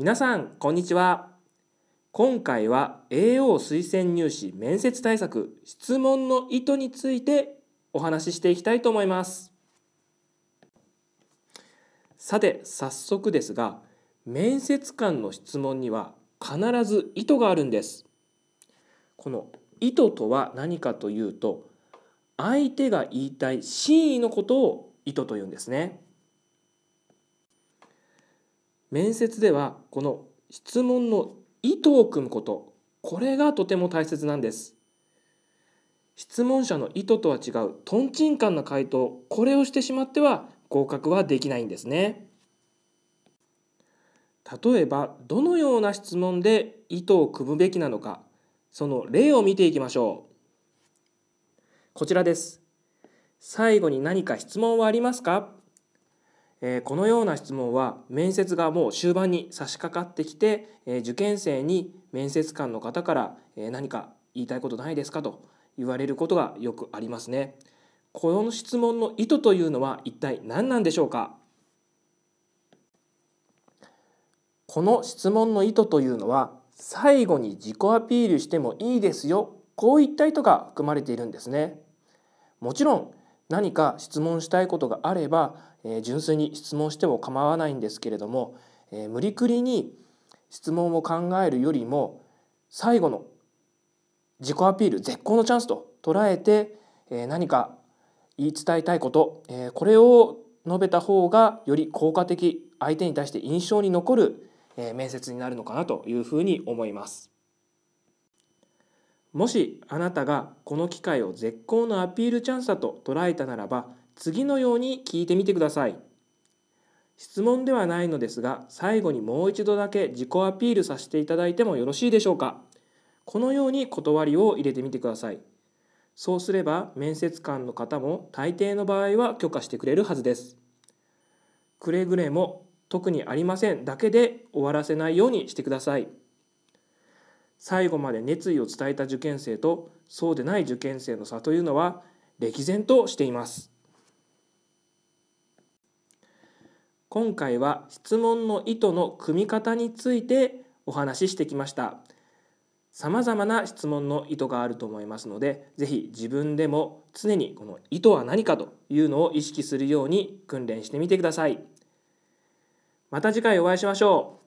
皆さんこんにちは今回は AO 推薦入試面接対策質問の意図についてお話ししていきたいと思いますさて早速ですが面接官の質問には必ず意図があるんですこの意図とは何かというと相手が言いたい真意のことを意図というんですね面接ではこの質問の意図を組むことこれがとても大切なんです質問者の意図とは違うとんちんかんな回答これをしてしまっては合格はできないんですね例えばどのような質問で意図を組むべきなのかその例を見ていきましょうこちらです最後に何か質問はありますかえこのような質問は面接がもう終盤に差し掛かってきて、え受験生に面接官の方から、え何か言いたいことないですかと言われることがよくありますね。この質問の意図というのは一体何なんでしょうかこの質問の意図というのは最後に自己アピールしてもいいですよこういった意図が含まれているんですね。もちろん何か質問したいことがあれば、え純粋に質問しても構わないんですけれども、え無理くりに質問を考えるよりも最後の自己アピール絶好のチャンスと捉えて、え何か言い伝えたいこと、えこれを述べた方がより効果的相手に対して印象に残る面接になるのかなというふうに思います。もしあなたがこの機会を絶好のアピールチャンスだと捉えたならば次のように聞いてみてください質問ではないのですが最後にもう一度だけ自己アピールさせていただいてもよろしいでしょうかこのように断りを入れてみてくださいそうすれば面接官の方も大抵の場合は許可してくれるはずですくれぐれも特にありませんだけで終わらせないようにしてください最後まで熱意を伝えた受験生とそうでない受験生の差というのは歴然としています今回は質問の意図の組み方についてお話ししてきました様々な質問の意図があると思いますので是非自分でも常にこの意図は何かというのを意識するように訓練してみてくださいまた次回お会いしましょう